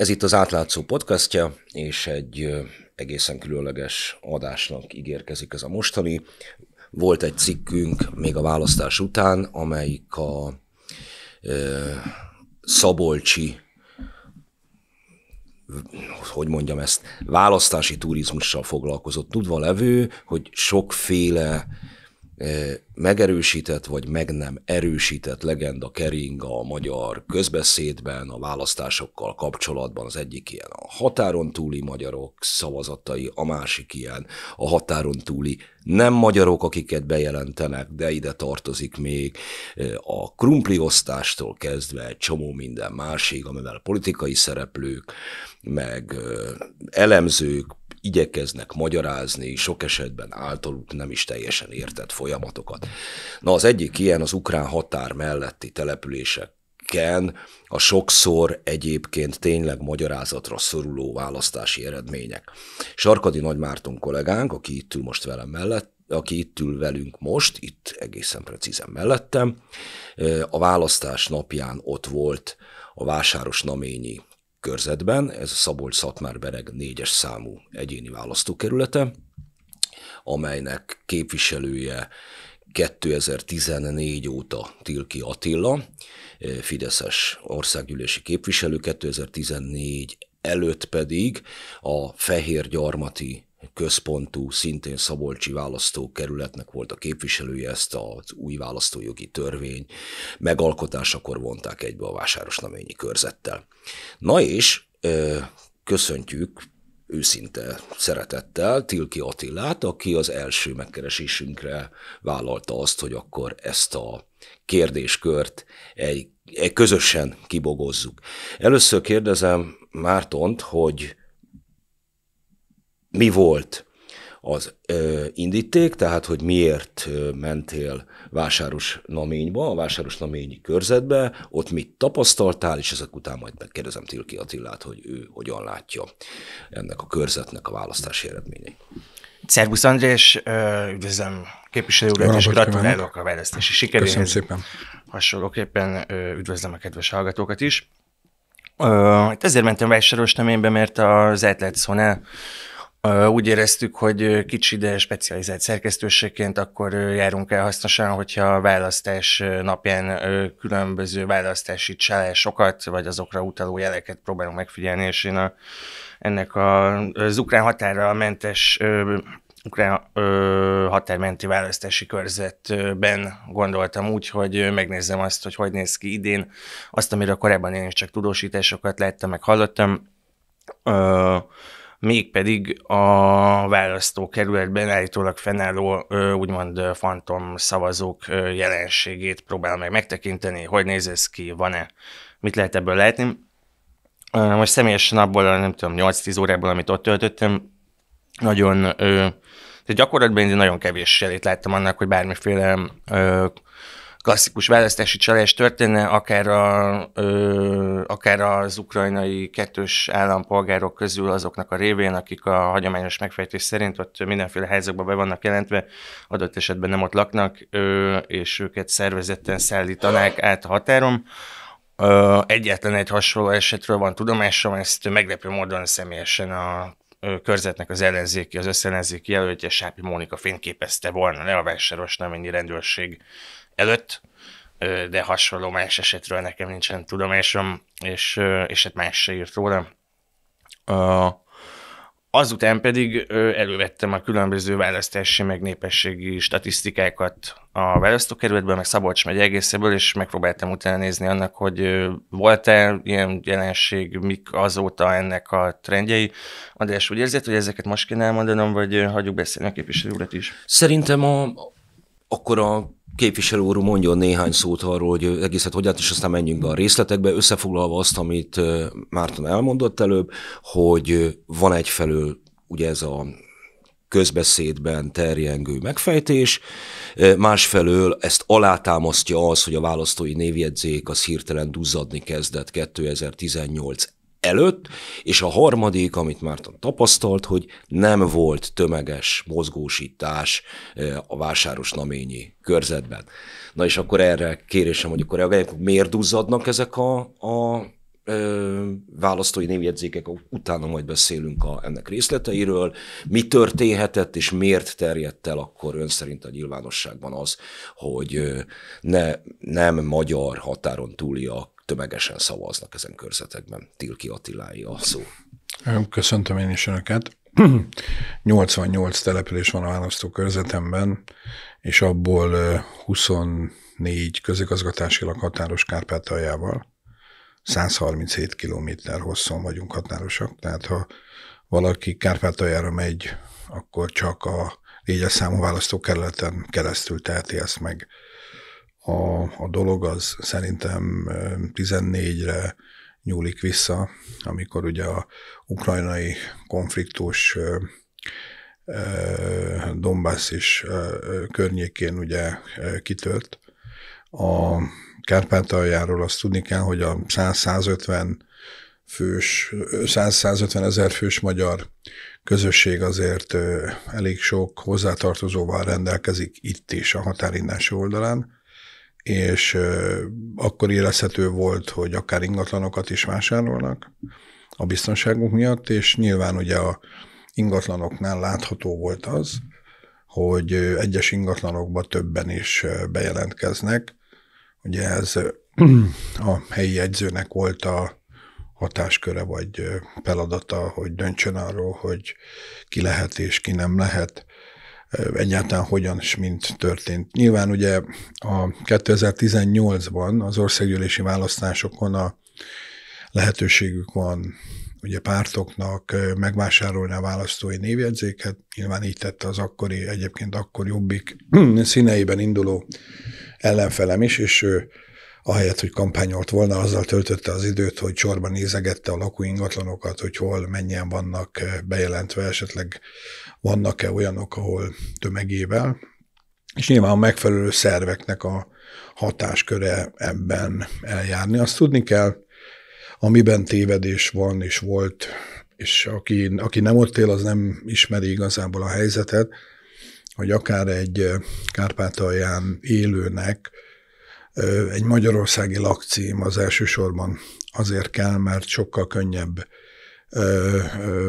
Ez itt az átlátszó podcastja, és egy egészen különleges adásnak ígérkezik ez a mostani. Volt egy cikkünk még a választás után, amelyik a ö, Szabolcsi hogy mondjam ezt, választási turizmussal foglalkozott, tudva levő, hogy sokféle megerősített vagy meg nem erősített legenda kering a magyar közbeszédben, a választásokkal kapcsolatban. Az egyik ilyen a határon túli magyarok szavazatai, a másik ilyen a határon túli nem magyarok, akiket bejelentenek, de ide tartozik még a krumpliosztástól kezdve egy csomó minden másig, amivel politikai szereplők, meg elemzők, igyekeznek magyarázni sok esetben általuk nem is teljesen értett folyamatokat. Na az egyik ilyen az ukrán határ melletti települések ken a sokszor egyébként tényleg magyarázatra szoruló választási eredmények. Sarkadi Nagymárton kollégánk, aki itt ül most velem mellett, aki itt ül velünk most, itt egészen precízen mellettem, a választás napján ott volt a Vásáros Naményi körzetben, ez a Szabolcs-Szatmár-Bereg négyes számú egyéni választókerülete, amelynek képviselője 2014 óta Tilki Attila, eh, Fideszes országgyűlési képviselő, 2014 előtt pedig a Fehér Gyarmati központú, szintén Szabolcsi választókerületnek volt a képviselője, ezt az új választójogi törvény megalkotásakor vonták egybe a vásárosnaményi körzettel. Na és köszöntjük őszinte szeretettel Tilki Attilát, aki az első megkeresésünkre vállalta azt, hogy akkor ezt a kérdéskört egy, egy közösen kibogozzuk. Először kérdezem Mártont, hogy mi volt az ö, indíték, tehát hogy miért mentél vásáros naményba, a vásáros naményi körzetbe, ott mit tapasztaltál, és ezek után majd megkérdezem Tilki Attilát, hogy ő hogyan látja ennek a körzetnek a választási eredményeit. Szerbusz András, üdvözlöm képviselő úr, és gratulálok a választási sikeréhez. Köszönöm szépen. Hasonlóképpen üdvözlöm a kedves hallgatókat is. ezért mentem vásáros neménybe, mert az Atlet Szone úgy éreztük, hogy kicsi, de specializált szerkesztőségként akkor járunk el hasznosan, hogyha a választás napján különböző választási csalásokat, vagy azokra utaló jeleket próbálunk megfigyelni, és én a, ennek a, az ukrán határa mentes ukrán ö, határmenti választási körzetben gondoltam úgy, hogy megnézem azt, hogy hogy néz ki idén, azt, amiről korábban én is csak tudósításokat láttam, meg hallottam. Ö, mégpedig a választókerületben állítólag fennálló úgymond fantom szavazók jelenségét próbál meg megtekinteni, hogy néz ez ki, van-e, mit lehet ebből látni. Most személyesen abból, nem tudom, 8-10 órából, amit ott töltöttem, nagyon, tehát gyakorlatban én nagyon kevés jelét láttam annak, hogy bármiféle klasszikus választási csalás történne, akár, a, ö, akár az ukrajnai kettős állampolgárok közül azoknak a révén, akik a hagyományos megfejtés szerint ott mindenféle helyzetben, be vannak jelentve, adott esetben nem ott laknak, ö, és őket szervezetten szállítanák át a határon. Ö, egyetlen egy hasonló esetről van tudomásom, ezt meglepő módon személyesen a körzetnek az ellenzéki, az összellenzéki jelöltje Sápi Mónika fényképezte volna le a vásárosnamennyi rendőrség előtt, de hasonló más esetről nekem nincsen tudomásom, és, és hát más se írt róla. Azután pedig elővettem a különböző választási meg népességi statisztikákat a választókerületből, meg Szabolcs megy egészéből, és megpróbáltam utána nézni annak, hogy volt-e ilyen jelenség, mik azóta ennek a trendjei. András, úgy érzed, hogy ezeket most kéne elmondanom, vagy hagyjuk beszélni a képviselő is? Szerintem a, akkor a képviselő úr mondjon néhány szót arról, hogy egészet hogyan és aztán menjünk be a részletekbe, összefoglalva azt, amit Márton elmondott előbb, hogy van egyfelől ugye ez a közbeszédben terjengő megfejtés, másfelől ezt alátámasztja az, hogy a választói névjegyzék az hirtelen duzzadni kezdett 2018 előtt, és a harmadik, amit már tapasztalt, hogy nem volt tömeges mozgósítás eh, a vásáros naményi körzetben. Na és akkor erre kérésem, hogy akkor reagálják, miért duzzadnak ezek a, a eh, választói névjegyzékek, utána majd beszélünk a, ennek részleteiről, mi történhetett, és miért terjedt el akkor ön szerint a nyilvánosságban az, hogy eh, ne, nem magyar határon túliak tömegesen szavaznak ezen körzetekben. Tilki Attilái a szó. Köszöntöm én is Önöket. 88 település van a választókörzetemben, és abból 24 közigazgatásilag határos Kárpátaljával. 137 km hosszon vagyunk határosak, tehát ha valaki Kárpátaljára megy, akkor csak a négyes számú választókerületen keresztül teheti ezt meg a, a dolog az szerintem 14-re nyúlik vissza, amikor ugye a ukrajnai konfliktus Donbass is környékén ugye kitört. A Kárpátaljáról azt tudni kell, hogy a 100-150 fős, 150 ezer fős magyar közösség azért elég sok hozzátartozóval rendelkezik itt is a határindás oldalán és akkor érezhető volt, hogy akár ingatlanokat is vásárolnak a biztonságunk miatt, és nyilván ugye a ingatlanoknál látható volt az, hogy egyes ingatlanokba többen is bejelentkeznek. Ugye ez a helyi jegyzőnek volt a hatásköre vagy feladata, hogy döntsön arról, hogy ki lehet és ki nem lehet egyáltalán hogyan és mint történt. Nyilván ugye a 2018-ban az országgyűlési választásokon a lehetőségük van ugye pártoknak megvásárolni a választói névjegyzéket. Nyilván így tette az akkori, egyébként akkor jobbik színeiben induló ellenfelem is, és ő ahelyett, hogy kampányolt volna, azzal töltötte az időt, hogy sorban nézegette a lakóingatlanokat, hogy hol mennyien vannak eh, bejelentve, esetleg vannak-e olyanok, ahol tömegével. És nyilván a megfelelő szerveknek a hatásköre ebben eljárni. Azt tudni kell, amiben tévedés van és volt, és aki, aki nem ott él, az nem ismeri igazából a helyzetet, hogy akár egy eh, Kárpátalján élőnek egy magyarországi lakcím az elsősorban azért kell, mert sokkal könnyebb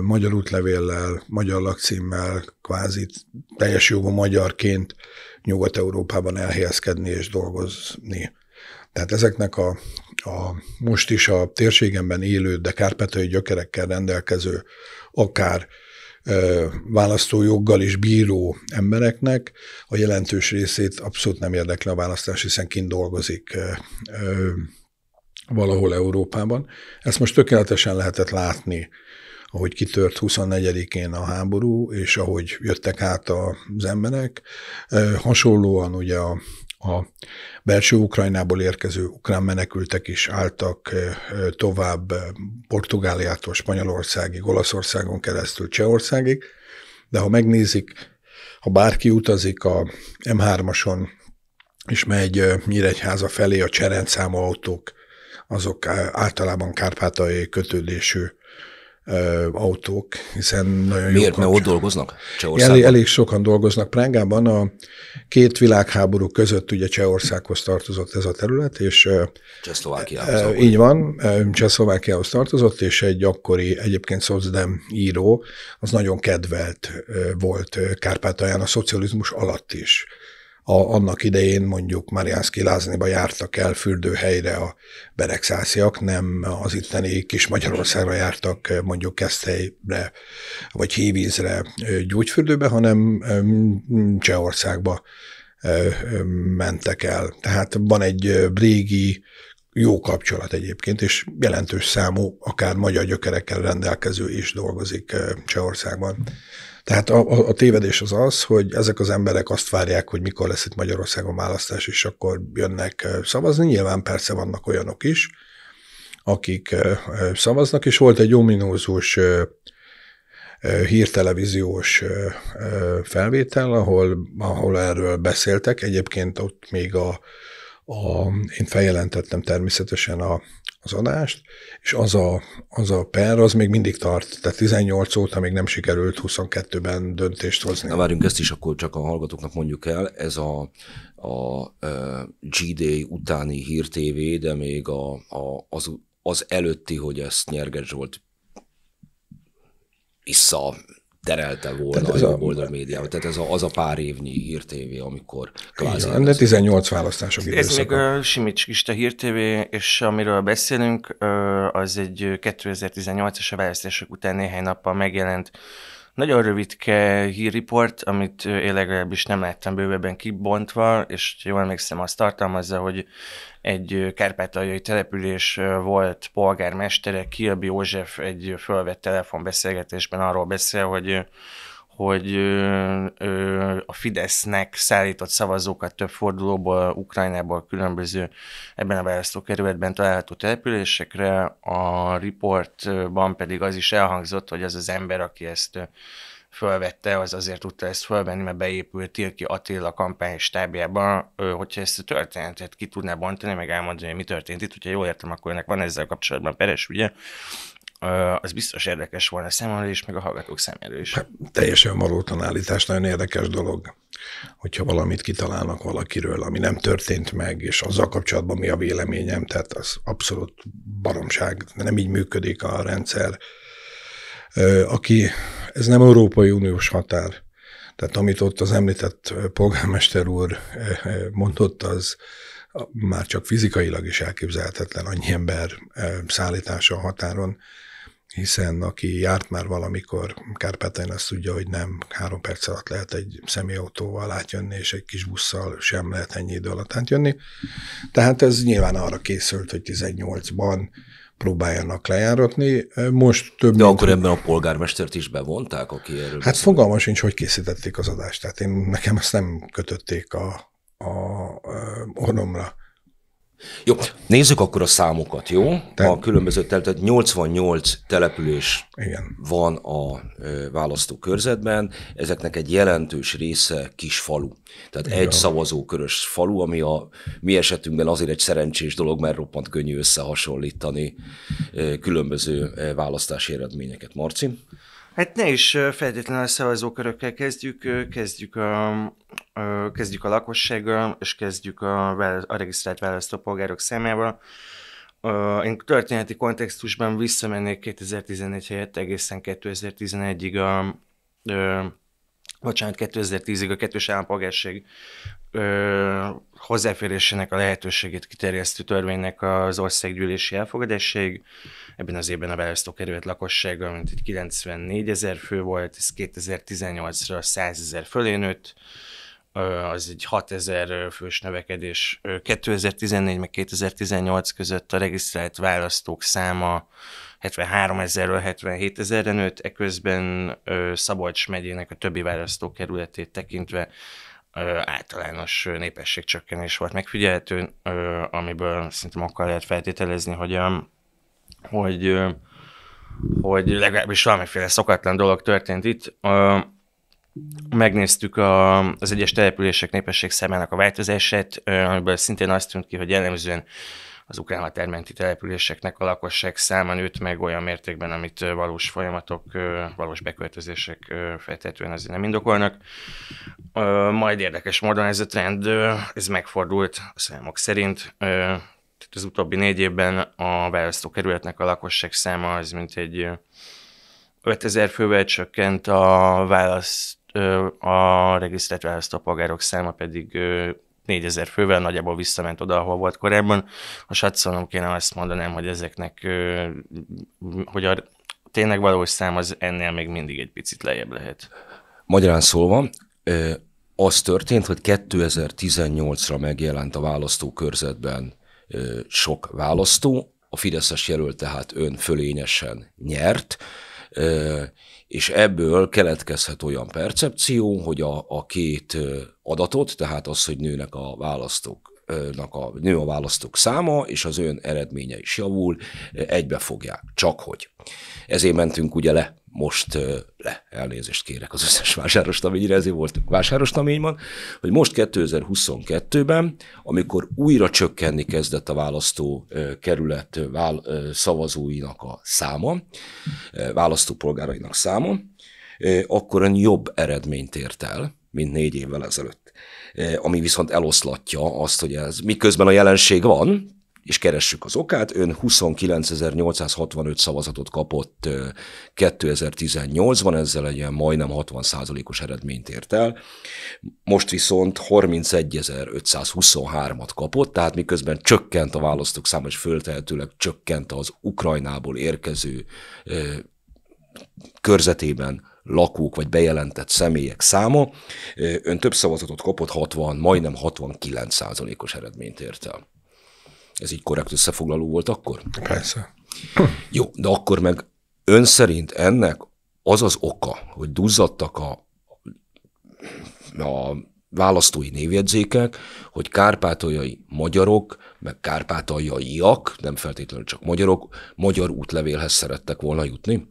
magyar útlevéllel, magyar lakcímmel, kvázi teljes jogú magyarként Nyugat-Európában elhelyezkedni és dolgozni. Tehát ezeknek a, a most is a térségemben élő, de kárpátai gyökerekkel rendelkező, akár választójoggal is bíró embereknek a jelentős részét abszolút nem érdekli a választás, hiszen kint dolgozik valahol Európában. Ezt most tökéletesen lehetett látni, ahogy kitört 24-én a háború, és ahogy jöttek át az emberek. Hasonlóan ugye a, a belső Ukrajnából érkező ukrán menekültek is álltak eh, eh, tovább eh, Portugáliától Spanyolországig, Olaszországon keresztül Csehországig, de ha megnézik, ha bárki utazik a M3-ason, és megy Nyíregyháza felé a Cserencámú autók, azok általában kárpátai kötődésű autók, hiszen nagyon Miért? Mert ott dolgoznak? Csehországban? Elég, elég sokan dolgoznak Prágában. A két világháború között ugye Csehországhoz tartozott ez a terület, és Csehszlovákiához. Így van, Csehszlovákiához tartozott, és egy akkori egyébként szozdem író, az nagyon kedvelt volt Kárpátalján a szocializmus alatt is a, annak idején mondjuk Mariánszki Lázniba jártak el fürdőhelyre a beregszásziak, nem az itteni kis Magyarországra jártak eh, mondjuk Keszthelyre vagy Hívízre eh, gyógyfürdőbe, hanem eh, Csehországba mentek el. Tehát van egy régi jó kapcsolat egyébként, és jelentős számú, akár magyar gyökerekkel rendelkező is dolgozik Csehországban. Tehát a, a, a tévedés az az, hogy ezek az emberek azt várják, hogy mikor lesz itt Magyarországon választás, és akkor jönnek szavazni. Nyilván persze vannak olyanok is, akik szavaznak, és volt egy ominózus hírtelevíziós felvétel, ahol, ahol erről beszéltek. Egyébként ott még a, a én feljelentettem természetesen a, az adást, és az a, az a per az még mindig tart, tehát 18 óta még nem sikerült 22-ben döntést hozni. Na várjunk, ezt is akkor csak a hallgatóknak mondjuk el, ez a, a, a G-Day utáni hírtévé, de még a, a, az, az előtti, hogy ezt Nyerges volt, vissza terelte volna ez a, a oldal médiába. Tehát ez a, az a pár évnyi hírtévé, amikor kvázi... Igen, de 18 választások Ez időszaka. még a Simics Kista hírtévé, és amiről beszélünk, az egy 2018-as a választások után néhány nappal megjelent nagyon rövidke hírriport, amit én legalábbis nem láttam bővebben kibontva, és jól emlékszem, azt tartalmazza, hogy egy kárpátaljai település volt polgármestere, Kilbi József egy fölvett telefonbeszélgetésben arról beszél, hogy hogy a Fidesznek szállított szavazókat több fordulóból, Ukrajnából különböző ebben a választókerületben található településekre. A riportban pedig az is elhangzott, hogy az az ember, aki ezt fölvette, az azért tudta ezt fölvenni, mert beépült Tilki Attila kampány stábjába, hogyha ezt a történetet ki tudná bontani, meg elmondani, hogy mi történt itt, hogyha jól értem, akkor ennek van ezzel kapcsolatban peres, ugye? az biztos érdekes volna számomra és meg a hallgatók szemmel is. Hát, teljesen valótlan állítás, nagyon érdekes dolog, hogyha valamit kitalálnak valakiről, ami nem történt meg, és azzal kapcsolatban mi a véleményem, tehát az abszolút baromság, nem így működik a rendszer. Aki ez nem Európai Uniós határ. Tehát amit ott az említett polgármester úr mondott, az már csak fizikailag is elképzelhetetlen annyi ember szállítása a határon, hiszen aki járt már valamikor Kárpátain, azt tudja, hogy nem három perc alatt lehet egy személyautóval átjönni, és egy kis busszal sem lehet ennyi idő alatt átjönni. Tehát ez nyilván arra készült, hogy 18-ban próbáljanak lejáratni. Most több De akkor ebben a polgármestert is bevonták, aki erről Hát fogalma sincs, hogy készítették az adást. Tehát én, nekem ezt nem kötötték a, a, a orromra. Jó, nézzük akkor a számokat, jó? Te... A különböző tehát 88 település Igen. van a választókörzetben, ezeknek egy jelentős része kis falu. Tehát Igen. egy szavazókörös falu, ami a mi esetünkben azért egy szerencsés dolog, mert roppant könnyű összehasonlítani különböző választási eredményeket. Marci? Hát ne is feltétlenül a szavazókörökkel kezdjük, kezdjük a, kezdjük a lakossággal, és kezdjük a, a regisztrált választópolgárok számával. Én történeti kontextusban visszamennék 2011 helyett egészen 2011-ig a, ö, bocsánat, 2010-ig a kettős állampolgárság hozzáférésének a lehetőségét kiterjesztő törvénynek az országgyűlési elfogadásáig. Ebben az évben a választókerület lakossága, mint itt 94 ezer fő volt, ez 2018-ra 100 ezer fölé nőtt, az egy 6 ezer fős növekedés. 2014 meg 2018 között a regisztrált választók száma 73 ezerről 77 ezerre nőtt, eközben Szabolcs megyének a többi választókerületét tekintve általános népességcsökkenés volt megfigyelhető, amiből szerintem akkor lehet feltételezni, hogy, hogy, hogy legalábbis valamiféle szokatlan dolog történt itt. Megnéztük az egyes települések népesség számának a változását, amiből szintén azt tűnt ki, hogy jellemzően az ukrán határmenti településeknek a lakosság száma nőtt meg olyan mértékben, amit valós folyamatok, valós beköltözések feltetően azért nem indokolnak. Majd érdekes módon ez a trend, ez megfordult a számok szerint, tehát az utóbbi négy évben a választókerületnek a lakosság száma az mint egy 5000 fővel csökkent, a választ, a regisztrált választópolgárok száma pedig 4000 fővel nagyjából visszament oda, ahol volt korábban. A satszolnom kéne azt mondanám, hogy ezeknek, hogy a tényleg valós szám az ennél még mindig egy picit lejjebb lehet. Magyarán szólva, az történt, hogy 2018-ra megjelent a választókörzetben sok választó, a Fideszes jelölt tehát ön fölényesen nyert, és ebből keletkezhet olyan percepció, hogy a, a két adatot, tehát az, hogy nőnek a választók a, nő a választók száma, és az ön eredménye is javul, egybe fogják. Csak hogy. Ezért mentünk ugye le most le, elnézést kérek az összes vásáros tanvényre, ezért voltunk vásáros tanvényban, hogy most 2022-ben, amikor újra csökkenni kezdett a választó kerület szavazóinak a száma, választópolgárainak száma, akkor ön jobb eredményt ért el, mint négy évvel ezelőtt ami viszont eloszlatja azt, hogy ez miközben a jelenség van, és keressük az okát, ön 29.865 szavazatot kapott 2018-ban, ezzel egy ilyen majdnem 60 os eredményt ért el. Most viszont 31.523-at kapott, tehát miközben csökkent a választók száma, és föltehetőleg csökkent az Ukrajnából érkező körzetében lakók vagy bejelentett személyek száma. Ön több szavazatot kapott, 60, majdnem 69 os eredményt ért el. Ez így korrekt összefoglaló volt akkor? Persze. Jó, de akkor meg ön szerint ennek az az oka, hogy duzzadtak a, a választói névjegyzékek, hogy kárpátoljai magyarok, meg kárpátaljaiak, nem feltétlenül csak magyarok, magyar útlevélhez szerettek volna jutni?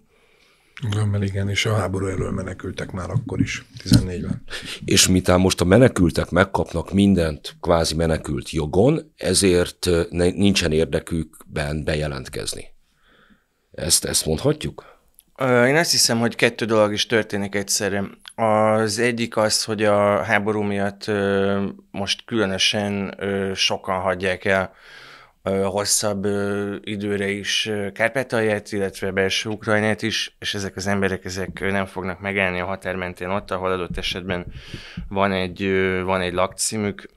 Gömmel igen, és a háború elől menekültek már akkor is, 14-ben. És mitán most a menekültek megkapnak mindent kvázi menekült jogon, ezért nincsen érdekükben bejelentkezni. Ezt, ezt mondhatjuk? Én azt hiszem, hogy kettő dolog is történik egyszerre. Az egyik az, hogy a háború miatt most különösen sokan hagyják el hosszabb időre is Kárpátalját, illetve belső Ukrajnát is, és ezek az emberek ezek nem fognak megállni a határ mentén ott, ahol adott esetben van egy, van egy lakcímük,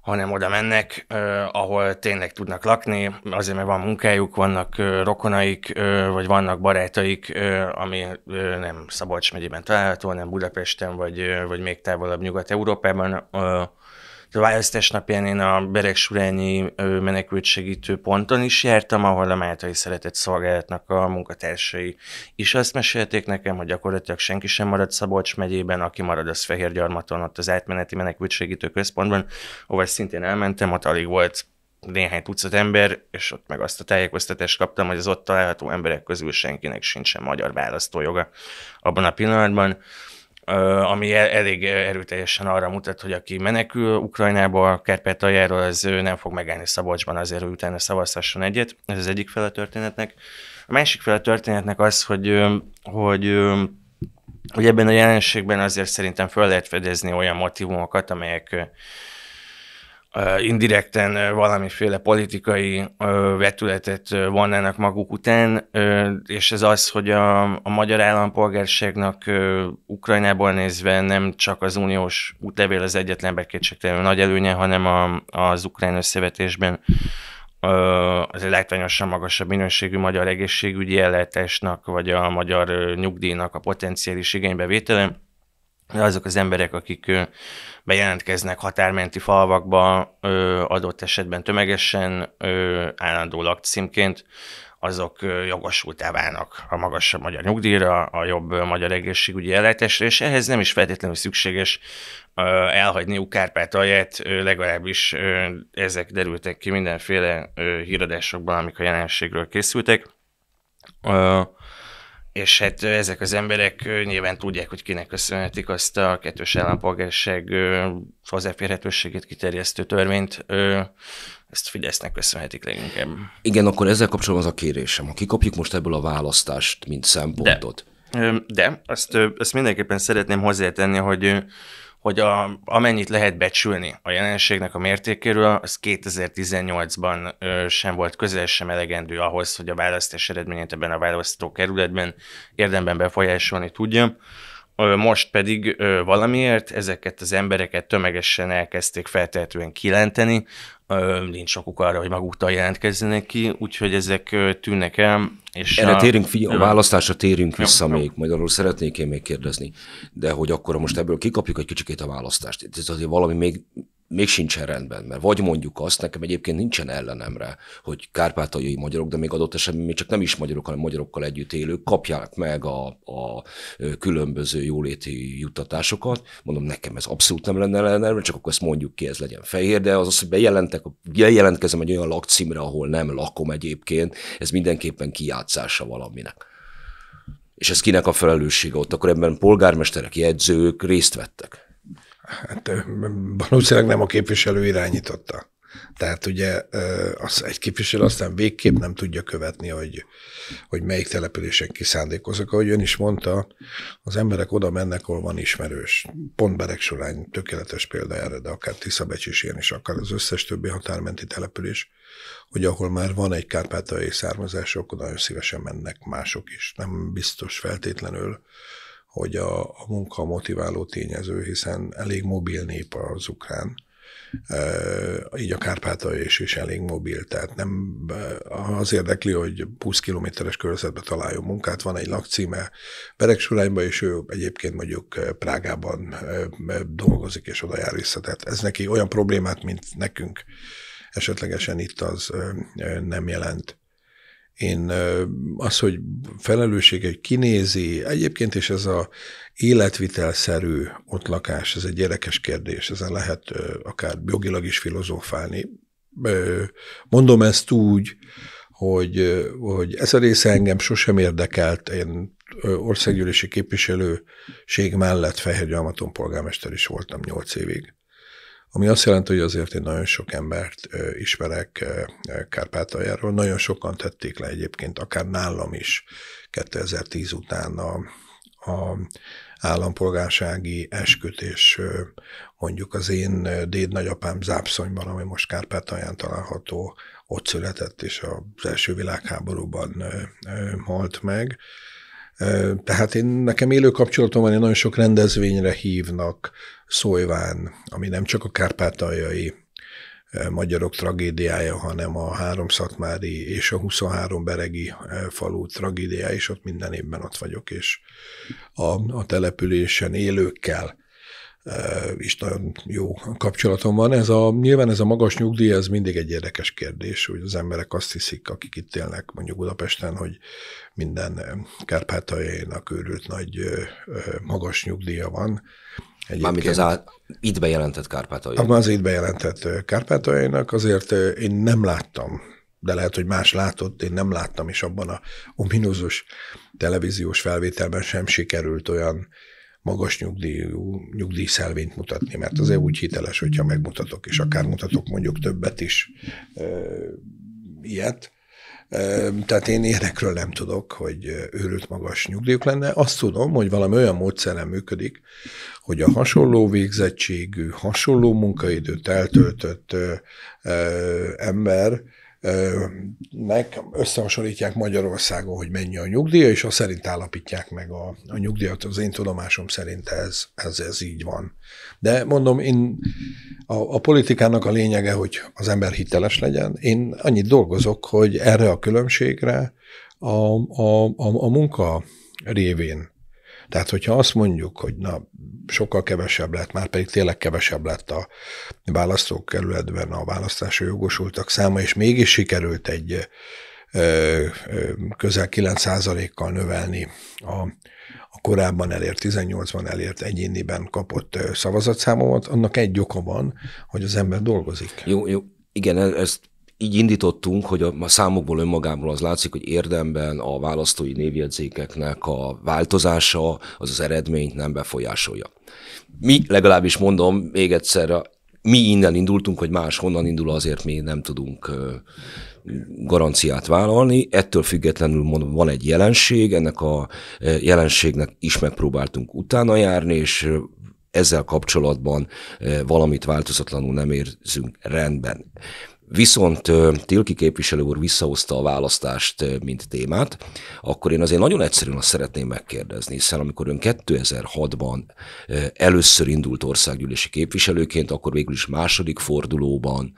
hanem oda mennek, ahol tényleg tudnak lakni, azért mert van munkájuk, vannak rokonaik, vagy vannak barátaik, ami nem Szabolcs megyében található, hanem Budapesten, vagy, vagy még távolabb Nyugat-Európában, a választás napján én a Beregsurányi menekült segítő ponton is jártam, ahol a Máltai Szeretett Szolgálatnak a munkatársai is azt mesélték nekem, hogy gyakorlatilag senki sem maradt Szabolcs megyében, aki marad az Fehérgyarmaton, ott az átmeneti menekült segítő központban, ahol szintén elmentem, ott alig volt néhány tucat ember, és ott meg azt a tájékoztatást kaptam, hogy az ott található emberek közül senkinek sincsen magyar választójoga abban a pillanatban ami e, elég erőteljesen arra mutat, hogy aki menekül Ukrajnába, Kárpátaljáról, az ő nem fog megállni Szabolcsban azért, hogy utána szavazhasson egyet. Ez az egyik fele a történetnek. A másik fele a történetnek az, hogy, hogy hogy ebben a jelenségben azért szerintem föl lehet fedezni olyan motivumokat, amelyek indirekten valamiféle politikai vetületet vonnának maguk után, és ez az, hogy a, a magyar állampolgárságnak Ukrajnából nézve nem csak az uniós útlevél az egyetlen bekétségtelenül nagy előnye, hanem a, az ukrán összevetésben az látványosan magasabb minőségű magyar egészségügyi ellátásnak, vagy a magyar nyugdíjnak a potenciális igénybevétele, azok az emberek, akik bejelentkeznek határmenti falvakba ö, adott esetben tömegesen ö, állandó lakcímként, azok jogosultá válnak a magasabb magyar nyugdíjra, a jobb magyar egészségügyi ellátásra, és ehhez nem is feltétlenül szükséges elhagyniuk Kárpátalját, legalábbis ezek derültek ki mindenféle híradásokban, amik a jelenségről készültek és hát ezek az emberek nyilván tudják, hogy kinek köszönhetik azt a kettős állampolgárság hozzáférhetőségét kiterjesztő törvényt, ezt Fidesznek köszönhetik leginkább. Igen, akkor ezzel kapcsolatban az a kérésem, ha kikapjuk most ebből a választást, mint szempontot. De, de azt, azt mindenképpen szeretném hozzátenni, hogy hogy a, amennyit lehet becsülni a jelenségnek a mértékéről, az 2018-ban ö, sem volt közel sem elegendő ahhoz, hogy a választás eredményét ebben a választókerületben érdemben befolyásolni tudjam most pedig valamiért ezeket az embereket tömegesen elkezdték feltehetően kilenteni, nincs sokuk arra, hogy maguktól jelentkezzenek ki, úgyhogy ezek tűnnek el. És Erre a... térünk, figyel, a választásra térünk vissza jó, még, majd arról szeretnék én még kérdezni, de hogy akkor most ebből kikapjuk egy kicsikét a választást. Ez azért valami még még sincsen rendben, mert vagy mondjuk azt, nekem egyébként nincsen ellenemre, hogy kárpátaljai magyarok, de még adott esetben még csak nem is magyarok, hanem magyarokkal együtt élők kapják meg a, a különböző jóléti juttatásokat. Mondom, nekem ez abszolút nem lenne ellenemre, csak akkor ezt mondjuk ki, ez legyen fehér, de az az, hogy bejelentek, bejelentkezem egy olyan lakcímre, ahol nem lakom egyébként, ez mindenképpen kijátszása valaminek. És ez kinek a felelőssége ott? Akkor ebben polgármesterek, jegyzők részt vettek Hát valószínűleg nem a képviselő irányította. Tehát ugye az, egy képviselő aztán végképp nem tudja követni, hogy, hogy melyik településen kiszándékozok. Ahogy ön is mondta, az emberek oda mennek, hol van ismerős. Pont Berek során tökéletes példa erre, de akár Tiszabecs is, akár az összes többi határmenti település, hogy ahol már van egy kárpátai származás, akkor nagyon szívesen mennek mások is. Nem biztos feltétlenül hogy a, a munka motiváló tényező, hiszen elég mobil nép az ukrán. Így a Kárpátalja is, is elég mobil, tehát nem az érdekli, hogy 20 kilométeres körzetbe találjon munkát, van egy lakcíme Beregsulányban, és ő egyébként mondjuk Prágában dolgozik, és oda jár vissza. Tehát ez neki olyan problémát, mint nekünk esetlegesen itt az nem jelent. Én az, hogy felelősség, hogy kinézi, egyébként is ez a életvitelszerű ott lakás, ez egy érdekes kérdés, ezen lehet akár jogilag is filozófálni. Mondom ezt úgy, hogy, hogy ez a része engem sosem érdekelt, én országgyűlési képviselőség mellett Gyalmaton polgármester is voltam nyolc évig ami azt jelenti, hogy azért én nagyon sok embert ismerek Kárpátaljáról, nagyon sokan tették le egyébként, akár nálam is 2010 után a, a állampolgársági eskütés mondjuk az én déd nagyapám Zápszonyban, ami most Kárpátalján található, ott született, és az első világháborúban halt meg. Tehát én, nekem élő kapcsolatom van, én nagyon sok rendezvényre hívnak Szolyván, ami nem csak a kárpátaljai magyarok tragédiája, hanem a háromszatmári és a 23 beregi falu tragédiája, és ott minden évben ott vagyok, és a, a településen élőkkel is nagyon jó kapcsolatom van. Ez a, nyilván ez a magas nyugdíj, ez mindig egy érdekes kérdés, hogy az emberek azt hiszik, akik itt élnek mondjuk Budapesten, hogy minden kárpátaljainak őrült nagy magas nyugdíja van. Egyébként. Mármint az á, itt bejelentett kárpátaljainak. Az itt bejelentett kárpátaljainak, azért én nem láttam de lehet, hogy más látott, én nem láttam, és abban a ominózus televíziós felvételben sem sikerült olyan magas nyugdíjú, nyugdíjszelvényt mutatni, mert azért úgy hiteles, hogyha megmutatok, és akár mutatok mondjuk többet is e, ilyet. E, tehát én énekről nem tudok, hogy őrült magas nyugdíjuk lenne. Azt tudom, hogy valami olyan módszeren működik, hogy a hasonló végzettségű, hasonló munkaidőt eltöltött e, ember meg összehasonlítják Magyarországon, hogy mennyi a nyugdíja, és azt szerint állapítják meg a, a nyugdíjat. Az én tudomásom szerint ez, ez, ez így van. De mondom, én a, a politikának a lényege, hogy az ember hiteles legyen. Én annyit dolgozok, hogy erre a különbségre a, a, a, a munka révén tehát, hogyha azt mondjuk, hogy na, sokkal kevesebb lett, már pedig tényleg kevesebb lett a választókerületben a választásra jogosultak száma, és mégis sikerült egy közel 9%-kal növelni a, a korábban elért, 18-ban elért egyéniben kapott szavazatszámomat, annak egy oka van, hogy az ember dolgozik. Jó, jó. Igen, ezt így indítottunk, hogy a számokból önmagából az látszik, hogy érdemben a választói névjegyzékeknek a változása az az eredményt nem befolyásolja. Mi, legalábbis mondom még egyszer, mi innen indultunk, hogy más honnan indul, azért mi nem tudunk garanciát vállalni. Ettől függetlenül mondom, van egy jelenség, ennek a jelenségnek is megpróbáltunk utána járni, és ezzel kapcsolatban valamit változatlanul nem érzünk rendben viszont Tilki képviselő úr visszahozta a választást, mint témát, akkor én azért nagyon egyszerűen azt szeretném megkérdezni, hiszen amikor ön 2006-ban először indult országgyűlési képviselőként, akkor végül is második fordulóban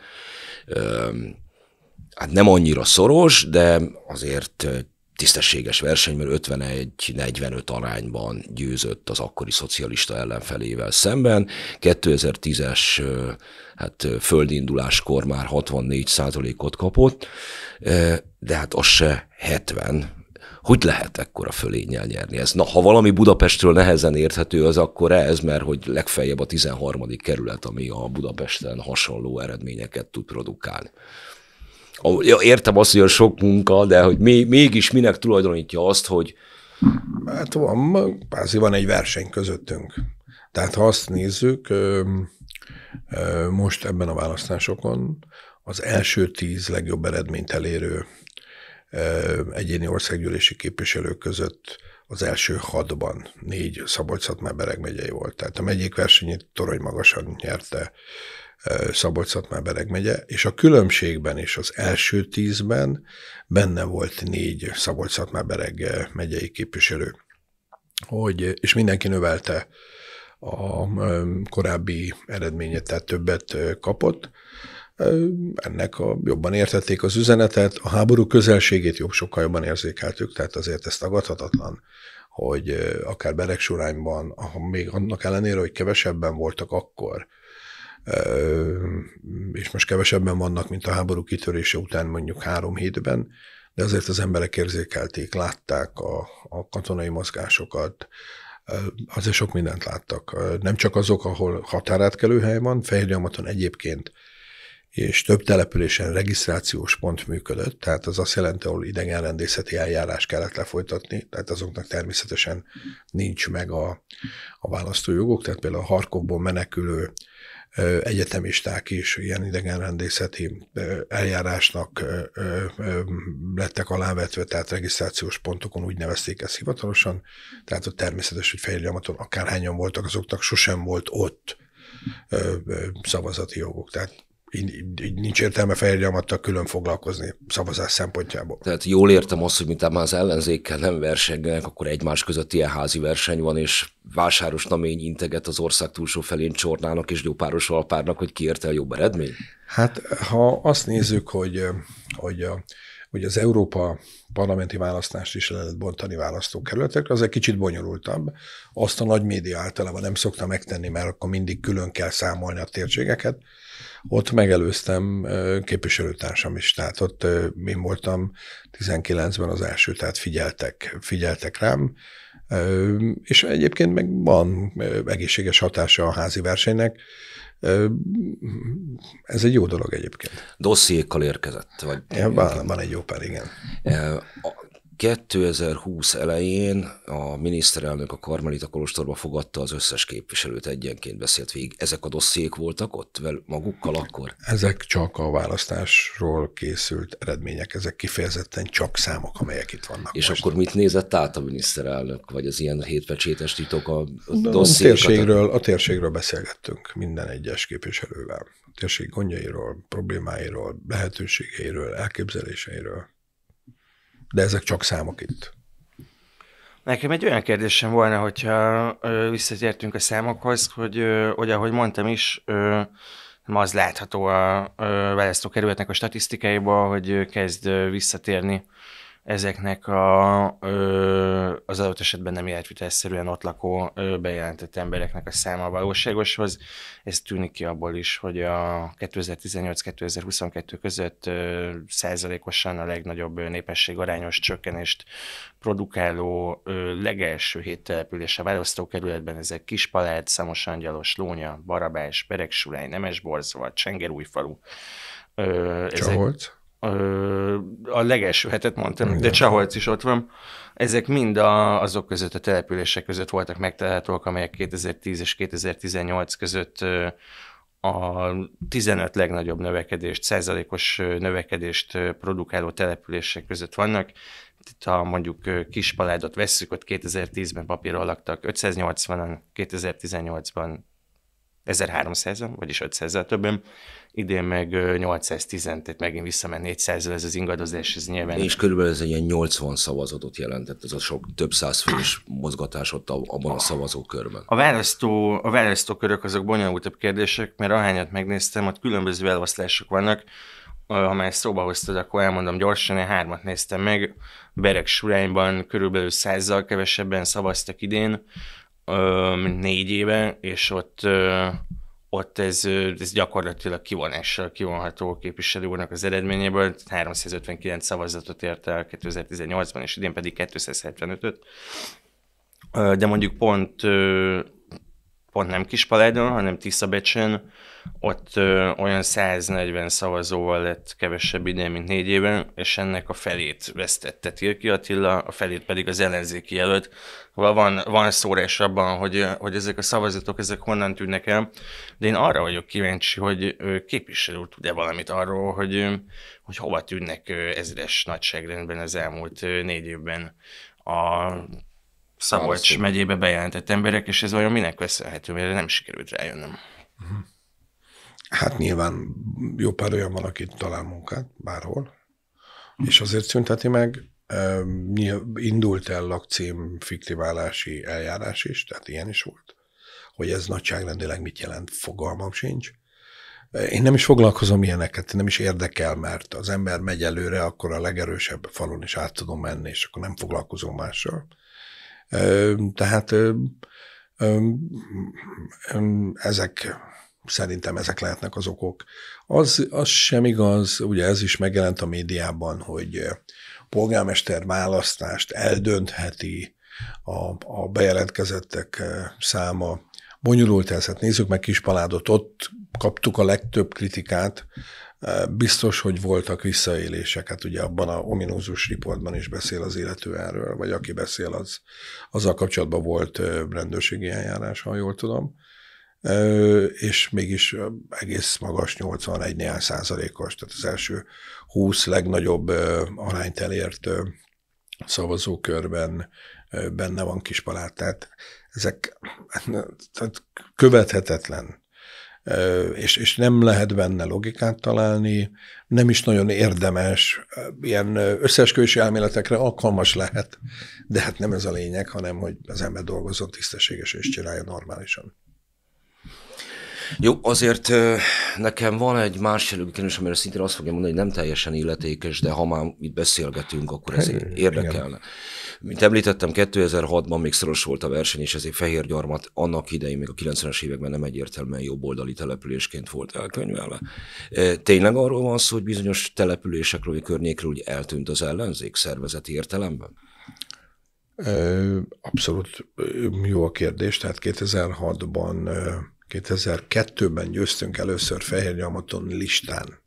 hát nem annyira szoros, de azért tisztességes verseny, mert 51-45 arányban győzött az akkori szocialista ellenfelével szemben. 2010-es hát földinduláskor már 64 ot kapott, de hát az se 70, hogy lehet ekkora fölénnyel nyerni ez? Na, ha valami Budapestről nehezen érthető, az akkor ez, mert hogy legfeljebb a 13. kerület, ami a Budapesten hasonló eredményeket tud produkálni. Ja, értem azt, hogy sok munka, de hogy mégis minek tulajdonítja azt, hogy... Hát van, persze van egy verseny közöttünk. Tehát ha azt nézzük, most ebben a választásokon az első tíz legjobb eredményt elérő egyéni országgyűlési képviselők között az első hatban négy szabolcs bereg megyei volt. Tehát a megyék versenyét torony magasan nyerte szabolcs bereg megye, és a különbségben is az első tízben benne volt négy szabolcs bereg megyei képviselő. Hogy, és mindenki növelte a korábbi eredménye, tehát többet kapott. Ennek a, jobban értették az üzenetet, a háború közelségét jobb, sokkal jobban érzékeltük, tehát azért ez tagadhatatlan, hogy akár Beregsurányban, még annak ellenére, hogy kevesebben voltak akkor, és most kevesebben vannak, mint a háború kitörése után mondjuk három hétben, de azért az emberek érzékelték, látták a, a katonai mozgásokat, azért sok mindent láttak. Nem csak azok, ahol határátkelő hely van, Fehérnyalmaton egyébként és több településen regisztrációs pont működött, tehát az azt jelenti, ahol idegenrendészeti eljárás kellett lefolytatni, tehát azoknak természetesen nincs meg a, a választójogok, tehát például a Harkovból menekülő egyetemisták is ilyen idegenrendészeti eljárásnak lettek alávetve, tehát regisztrációs pontokon úgy nevezték ezt hivatalosan, tehát a természetes, hogy fejlőamaton akárhányan voltak, azoknak sosem volt ott szavazati jogok. Tehát így, így nincs értelme fehérgyalmattal külön foglalkozni szavazás szempontjából. Tehát jól értem azt, hogy mint már az ellenzékkel nem versengenek, akkor egymás között ilyen házi verseny van, és vásáros namény integet az ország túlsó felén Csornának és gyópáros Alpárnak, hogy ki érte a jobb eredmény? Hát ha azt nézzük, hogy, hogy a hogy az Európa parlamenti választást is lehet bontani választókerületekre, az egy kicsit bonyolultabb. Azt a nagy média általában nem szokta megtenni, mert akkor mindig külön kell számolni a térségeket. Ott megelőztem képviselőtársam is, tehát ott én voltam 19-ben az első, tehát figyeltek, figyeltek rám, és egyébként meg van egészséges hatása a házi versenynek ez egy jó dolog egyébként. Dossziékkal érkezett. Vagy... Ja, van, van egy jó pár, igen. 2020 elején a miniszterelnök a Karmelita Kolostorba fogadta az összes képviselőt, egyenként beszélt végig. Ezek a dossziék voltak ott magukkal akkor? Ezek csak a választásról készült eredmények, ezek kifejezetten csak számok, amelyek itt vannak. És most. akkor mit nézett át a miniszterelnök, vagy az ilyen hétpecsétes titok a dossziékat? A térségről, a térségről beszélgettünk minden egyes képviselővel. A térség gondjairól, problémáiról, lehetőségeiről, elképzeléseiről de ezek csak számok itt. Nekem egy olyan kérdésem volna, hogyha visszatértünk a számokhoz, hogy, hogy ahogy mondtam is, ma az látható a választókerületnek a statisztikáiból, hogy kezd visszatérni ezeknek a, ö, az adott esetben nem életvitelszerűen ott lakó ö, bejelentett embereknek a száma a valóságoshoz. Ez tűnik ki abból is, hogy a 2018-2022 között ö, százalékosan a legnagyobb arányos csökkenést produkáló ö, legelső hét település a választókerületben, ezek Kispalád, Szamosangyalost, Lónya, Barabás, Beregsulány, Nemesborzva, Csengerújfalu. Ö, Csaholt. Ezek, a legelső hetet mondtam, Igen. de Csaholc is ott van. Ezek mind a, azok között, a települések között voltak megtalálhatók, amelyek 2010 és 2018 között a 15 legnagyobb növekedést, százalékos növekedést produkáló települések között vannak. Itt, ha mondjuk Kispaládot vesszük, ott 2010-ben papírral laktak 580-an, 2018-ban 1300-an, vagyis 500-al többen, idén meg 810 tehát megint visszament 400 ez az ingadozás, ez nyilván... És körülbelül ez egy ilyen 80 szavazatot jelentett, ez a sok több száz fős mozgatás ott abban a szavazókörben. A, választó, a választókörök azok bonyolultabb kérdések, mert ahányat megnéztem, ott különböző elvaszlások vannak, ha már szóba hoztad, akkor elmondom gyorsan, én hármat néztem meg, Berek Surányban körülbelül százzal kevesebben szavaztak idén, négy éve, és ott, ott ez, ez gyakorlatilag kivonással kivonható a képviselő úrnak az eredményéből. 359 szavazatot ért el 2018-ban, és idén pedig 275-öt. De mondjuk pont, pont nem Kispaládon, hanem Tiszabecsen ott ö, olyan 140 szavazóval lett kevesebb ide, mint négy éven, és ennek a felét vesztette Tilki Attila, a felét pedig az ellenzéki jelölt. Van, van szórás abban, hogy, hogy ezek a szavazatok, ezek honnan tűnnek el, de én arra vagyok kíváncsi, hogy képviselő tud-e valamit arról, hogy, hogy hova tűnnek ezres nagyságrendben az elmúlt négy évben a Szabolcs megyébe bejelentett emberek, és ez olyan minek köszönhető, mert nem sikerült rájönnöm. Uh-huh. Hát nyilván jó pár olyan van, akit talál munkát bárhol, és azért szünteti meg. Indult el lakcím fiktiválási eljárás is, tehát ilyen is volt. Hogy ez nagyságrendileg mit jelent, fogalmam sincs. Én nem is foglalkozom ilyeneket, nem is érdekel, mert az ember megy előre, akkor a legerősebb falon is át tudom menni, és akkor nem foglalkozom mással. Tehát ezek szerintem ezek lehetnek az okok. Az, az sem igaz, ugye ez is megjelent a médiában, hogy eh, polgármester választást eldöntheti a, a bejelentkezettek eh, száma. Bonyolult ez, hát nézzük meg Kispaládot, ott kaptuk a legtöbb kritikát, eh, Biztos, hogy voltak visszaélések, hát ugye abban a ominózus riportban is beszél az illető erről, vagy aki beszél, az azzal kapcsolatban volt rendőrségi eljárás, ha jól tudom és mégis egész magas 81 néhány százalékos, tehát az első 20 legnagyobb arányt elért szavazókörben benne van Kispalát, tehát ezek hát, tehát követhetetlen, és, és nem lehet benne logikát találni, nem is nagyon érdemes, ilyen összeesküvési elméletekre alkalmas lehet, de hát nem ez a lényeg, hanem hogy az ember dolgozott tisztességes és csinálja normálisan. Jó, azért nekem van egy másfél kérdés, amire szintén azt fogja mondani, hogy nem teljesen illetékes, de ha már itt beszélgetünk, akkor ez érdekelne. Igen. Mint említettem, 2006-ban még szoros volt a verseny, és ezért Fehér Gyarmat annak idején, még a 90-es években nem egyértelműen jobboldali településként volt elkönyvelve. Tényleg arról van szó, hogy bizonyos településekről, vagy környékről úgy eltűnt az ellenzék szervezeti értelemben? Abszolút jó a kérdés. Tehát 2006-ban 2002-ben győztünk először Fehérnyalmaton listán.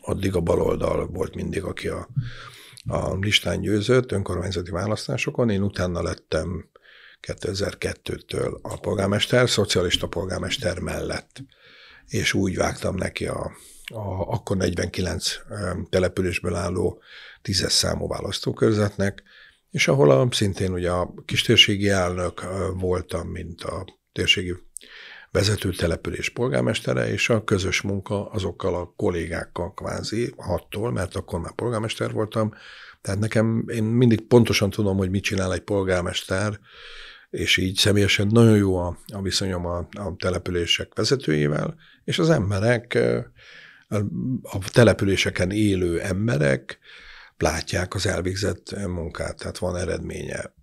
Addig a baloldal volt mindig, aki a, a listán győzött önkormányzati választásokon. Én utána lettem 2002-től a polgármester, szocialista polgármester mellett. És úgy vágtam neki a, a akkor 49 településből álló tízes számú választókörzetnek, és ahol a, szintén ugye a kistérségi elnök voltam, mint a térségi vezető település polgármestere, és a közös munka azokkal a kollégákkal kvázi, hattól, mert akkor már polgármester voltam, tehát nekem, én mindig pontosan tudom, hogy mit csinál egy polgármester, és így személyesen nagyon jó a, a viszonyom a, a települések vezetőjével, és az emberek, a településeken élő emberek, látják az elvégzett munkát, tehát van eredménye.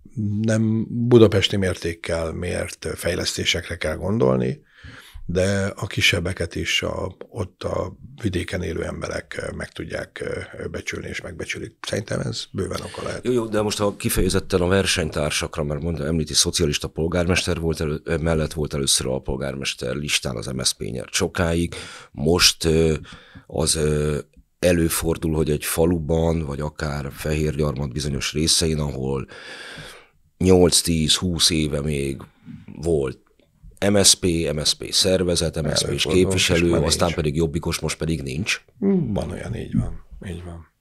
Nem budapesti mértékkel mért fejlesztésekre kell gondolni, de a kisebbeket is a, ott a vidéken élő emberek meg tudják becsülni és megbecsülik. Szerintem ez bőven oka lehet. Jó, jó de most ha kifejezetten a versenytársakra, mert mondta, említi szocialista polgármester volt, elő, mellett volt először a polgármester listán az MSZP nyert sokáig, most az előfordul, hogy egy faluban, vagy akár Fehérgyarmat bizonyos részein, ahol 8-10-20 éve még volt MSP, MSP szervezet, MSP és képviselő, és aztán nincs. pedig jobbikos, most pedig nincs. Van olyan, így van. Így van.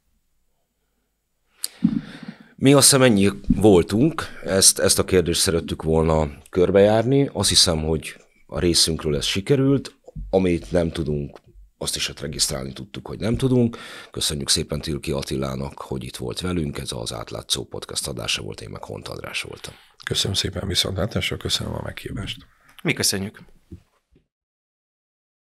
Mi azt hiszem ennyi voltunk, ezt, ezt a kérdést szerettük volna körbejárni. Azt hiszem, hogy a részünkről ez sikerült. Amit nem tudunk azt is regisztrálni tudtuk, hogy nem tudunk. Köszönjük szépen Tilki Attilának, hogy itt volt velünk, ez az Átlátszó podcast adása volt, én meg Hont András voltam. Köszönöm szépen viszontlátásra, köszönöm a meghívást. Mi köszönjük.